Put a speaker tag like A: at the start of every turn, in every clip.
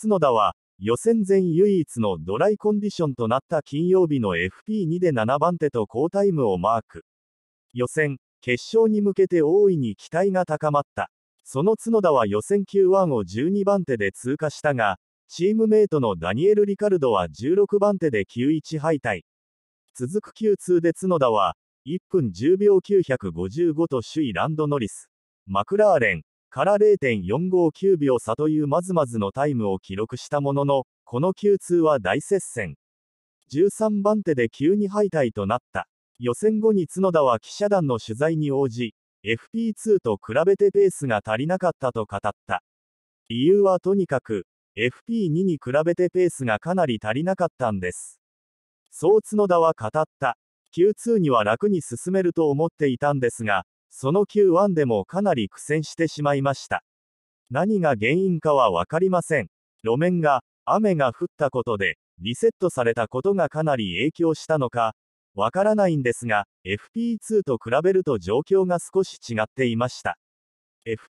A: 角田は、予選前唯一のドライコンディションとなった金曜日の FP2 で7番手と好タイムをマーク。予選、決勝に向けて大いに期待が高まった。その角田は予選 q 1を12番手で通過したが、チームメイトのダニエル・リカルドは16番手で9-1敗退。続く q 2で角田は、1分10秒955と首位ランド・ノリス、マクラーレン、から0.459秒差というまずまずのタイムを記録したものの、この Q2 は大接戦。13番手で急に敗退となった。予選後に角田は記者団の取材に応じ、FP2 と比べてペースが足りなかったと語った。理由はとにかく、FP2 に比べてペースがかなり足りなかったんです。そう角田は語った。Q2 には楽に進めると思っていたんですが、その q 1でもかなり苦戦してしまいました。何が原因かはわかりません。路面が、雨が降ったことで、リセットされたことがかなり影響したのか、わからないんですが、FP2 と比べると状況が少し違っていました。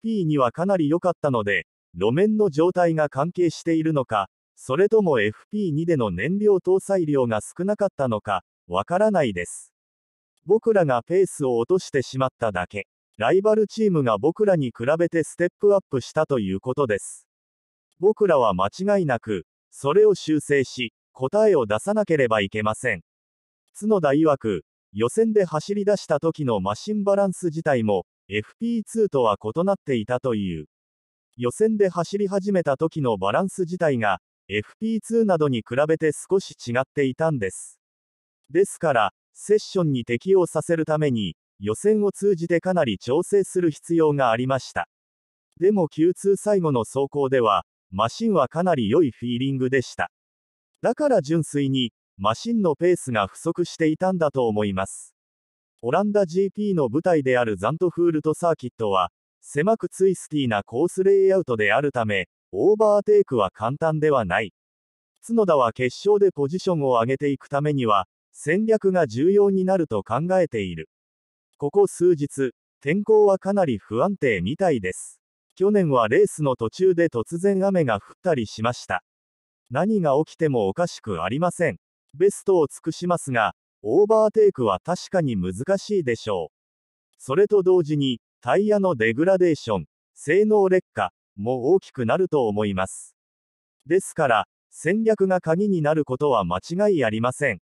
A: FP2 はかなり良かったので、路面の状態が関係しているのか、それとも FP2 での燃料搭載量が少なかったのか、わからないです。僕らがペースを落としてしまっただけ。ライバルチームが僕らに比べてステップアップしたということです。僕らは間違いなく、それを修正し、答えを出さなければいけません。角田曰く、予選で走り出した時のマシンバランス自体も、FP2 とは異なっていたという。予選で走り始めた時のバランス自体が、FP2 などに比べて少し違っていたんです。ですから、セッションに適応させるために、予選を通じてかなり調整する必要がありました。でも Q2 最後の走行では、マシンはかなり良いフィーリングでした。だから純粋に、マシンのペースが不足していたんだと思います。オランダ GP の舞台であるザントフールトサーキットは、狭くツイスティーなコースレイアウトであるため、オーバーテイクは簡単ではない。角田は決勝でポジションを上げていくためには、戦略が重要になると考えている。ここ数日、天候はかなり不安定みたいです。去年はレースの途中で突然雨が降ったりしました。何が起きてもおかしくありません。ベストを尽くしますが、オーバーテイクは確かに難しいでしょう。それと同時に、タイヤのデグラデーション、性能劣化も大きくなると思います。ですから、戦略が鍵になることは間違いありません。